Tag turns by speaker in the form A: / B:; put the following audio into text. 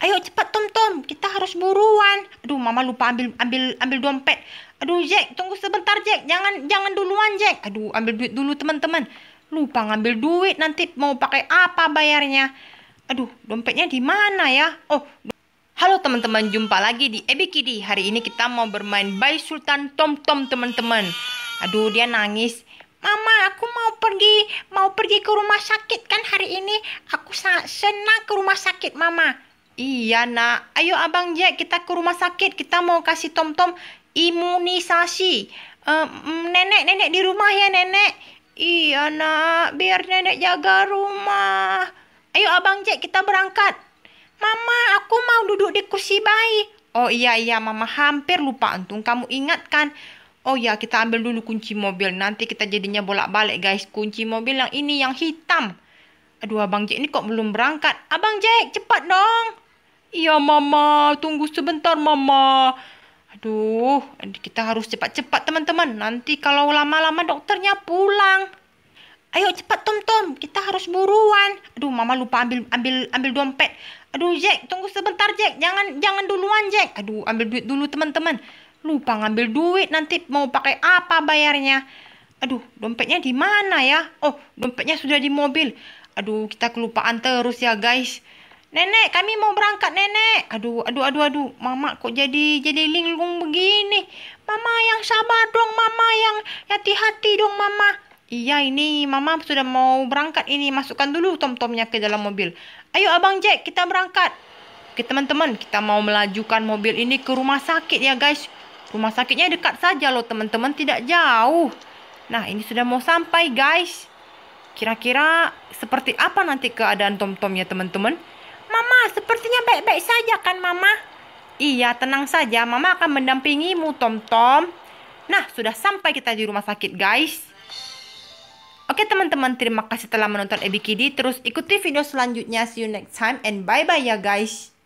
A: ayo cepat Tom Tom kita harus buruan aduh mama lupa ambil ambil ambil dompet aduh Jack tunggu sebentar Jack jangan jangan duluan Jack aduh ambil duit dulu teman-teman lupa ngambil duit nanti mau pakai apa bayarnya aduh dompetnya di mana ya oh Halo teman-teman, jumpa lagi di Ebi Hari ini kita mau bermain Bay Sultan Tom Tom teman-teman. Aduh, dia nangis. Mama, aku mau pergi, mau pergi ke rumah sakit kan hari ini. Aku sangat senang ke rumah sakit, Mama. Iya nak, ayo abang Jack kita ke rumah sakit. Kita mau kasih tom-tom imunisasi. Eh, mm, nenek, nenek di rumah ya nenek. Iya nak, biar nenek jaga rumah. Ayo abang Jack kita berangkat. Mama, aku mau duduk di kursi bayi. Oh iya iya mama hampir lupa untung kamu ingatkan. Oh ya kita ambil dulu kunci mobil nanti kita jadinya bolak-balik guys kunci mobil yang ini yang hitam. Aduh abang Jack ini kok belum berangkat. Abang Jack cepat dong. Iya mama, tunggu sebentar mama. Aduh, kita harus cepat-cepat teman-teman. Nanti kalau lama-lama dokternya pulang. Ayo cepat Tom Tom, kita harus buruan. Aduh, Mama lupa ambil ambil ambil dompet. Aduh, Jack, tunggu sebentar Jack. Jangan jangan duluan Jack. Aduh, ambil duit dulu teman-teman. Lupa ngambil duit, nanti mau pakai apa bayarnya? Aduh, dompetnya di mana ya? Oh, dompetnya sudah di mobil. Aduh, kita kelupaan terus ya, guys. Nenek, kami mau berangkat, nenek. Aduh, aduh, aduh, aduh. Mama kok jadi jadi linglung begini? Mama yang sabar dong, mama yang hati-hati dong, mama. Iya, ini mama sudah mau berangkat ini. Masukkan dulu tom-tomnya ke dalam mobil. Ayo, Abang Jack, kita berangkat. Oke, teman-teman, kita mau melajukan mobil ini ke rumah sakit ya, guys. Rumah sakitnya dekat saja loh, teman-teman, tidak jauh. Nah, ini sudah mau sampai, guys. Kira-kira seperti apa nanti keadaan tom-tomnya, teman-teman? sepertinya baik-baik saja kan Mama? Iya, tenang saja. Mama akan mendampingimu, Tom-Tom. Nah, sudah sampai kita di rumah sakit, guys. Oke teman-teman, terima kasih telah menonton Ebi Kidi. Terus ikuti video selanjutnya. See you next time and bye-bye ya guys.